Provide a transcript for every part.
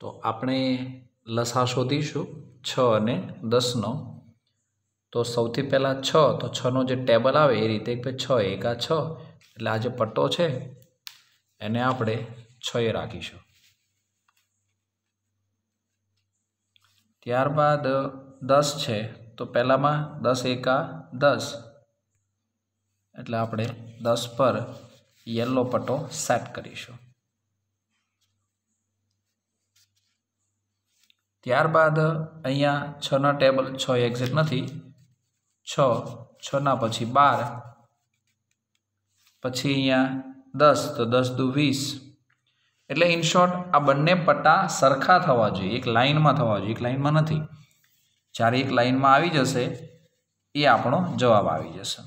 તો આપણે લસા શોધીશું છ અને દસનો તો સૌથી પહેલાં છ તો છનો જે ટેબલ આવે એ રીતે કે છ એકા છ એટલે આ જે પટ્ટો છે એને આપણે છ એ રાખીશું ત્યારબાદ દસ છે તો પહેલાંમાં દસ એકા દસ એટલે આપણે દસ પર યલો પટ્ટો સેટ કરીશું ત્યારબાદ અહીંયા છના ટેબલ છ એક્ઝેક્ટ નથી છ છના પછી બાર પછી અહીંયા દસ તો દસ દુ વીસ એટલે ઇનશોર્ટ આ બંને પટ્ટા સરખા થવા જોઈએ એક લાઇનમાં થવા જોઈએ એક લાઇનમાં નથી જ્યારે એક લાઇનમાં આવી જશે એ આપણો જવાબ આવી જશે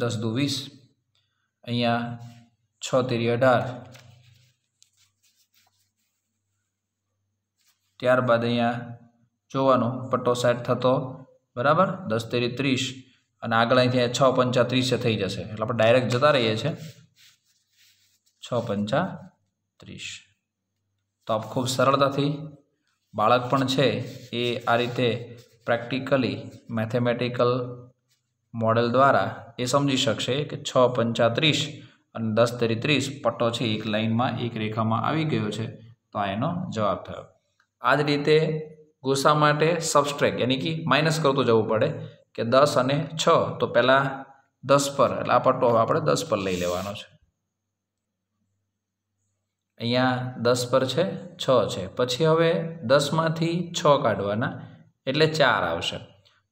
દસ દુ વીસ અહીંયા છ તેરી અઢાર ત્યારબાદ અહીંયા જોવાનો પટ્ટો સાઈડ થતો બરાબર દસ તેરી ત્રીસ અને આગળ અહીંથી છ પંચા ત્રીસે થઈ જશે એટલે આપણે ડાયરેક્ટ જતા રહીએ છીએ છ પંચા ત્રીસ તો આપ ખૂબ સરળતાથી બાળક પણ છે એ આ રીતે પ્રેક્ટિકલી મેથેમેટિકલ મોડેલ દ્વારા એ સમજી શકશે કે છ પંચા ત્રીસ અને દસ તેરી ત્રીસ પટ્ટો છે એક લાઇનમાં એક રેખામાં આવી ગયો છે તો આ એનો જવાબ થયો આ જ રીતે ગુસા માટે સબસ્ટ્રેક એની કે માઇનસ કરતું જવું પડે કે દસ અને છ તો પહેલાં દસ પર એટલે આ પટ્ટો આપણે દસ પર લઈ લેવાનો છે અહીંયા દસ પર છે છ છે પછી હવે દસમાંથી છ કાઢવાના એટલે ચાર આવશે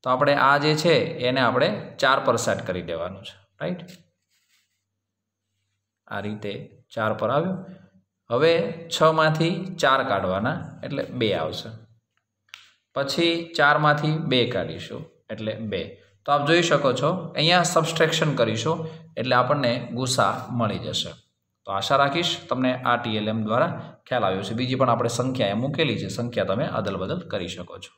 તો આપણે આ જે છે એને આપણે ચાર પર સેટ કરી દેવાનું છે રાઈટ આ રીતે ચાર પર આવ્યું હવે છમાંથી ચાર કાઢવાના એટલે બે આવશે પછી ચારમાંથી બે કાઢીશું એટલે બે તો આપ જોઈ શકો છો અહીંયા સબસ્ટ્રેક્શન કરીશું એટલે આપણને ગુસા મળી જશે તો આશા રાખીશ તમને આ ટીએલએમ દ્વારા ખ્યાલ આવ્યો છે બીજી પણ આપણે સંખ્યા એ મૂકેલી છે સંખ્યા તમે અદલ બદલ કરી શકો છો